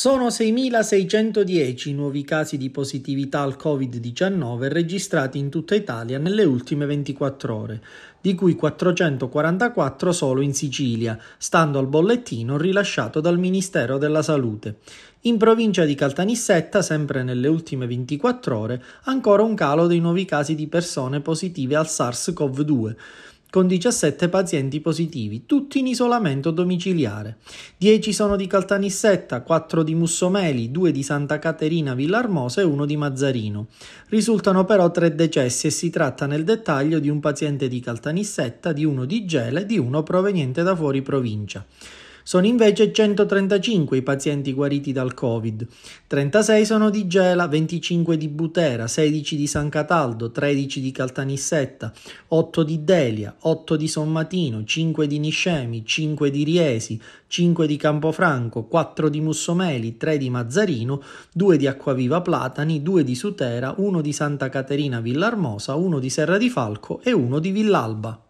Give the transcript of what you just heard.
Sono 6.610 i nuovi casi di positività al Covid-19 registrati in tutta Italia nelle ultime 24 ore, di cui 444 solo in Sicilia, stando al bollettino rilasciato dal Ministero della Salute. In provincia di Caltanissetta, sempre nelle ultime 24 ore, ancora un calo dei nuovi casi di persone positive al SARS-CoV-2 con 17 pazienti positivi, tutti in isolamento domiciliare. 10 sono di Caltanissetta, 4 di Mussomeli, 2 di Santa Caterina Villarmosa e 1 di Mazzarino. Risultano però 3 decessi e si tratta nel dettaglio di un paziente di Caltanissetta, di uno di Gela e di uno proveniente da fuori provincia. Sono invece 135 i pazienti guariti dal Covid. 36 sono di Gela, 25 di Butera, 16 di San Cataldo, 13 di Caltanissetta, 8 di Delia, 8 di Sommatino, 5 di Niscemi, 5 di Riesi, 5 di Campofranco, 4 di Mussomeli, 3 di Mazzarino, 2 di Acquaviva Platani, 2 di Sutera, 1 di Santa Caterina Villarmosa, 1 di Serra di Falco e 1 di Villalba.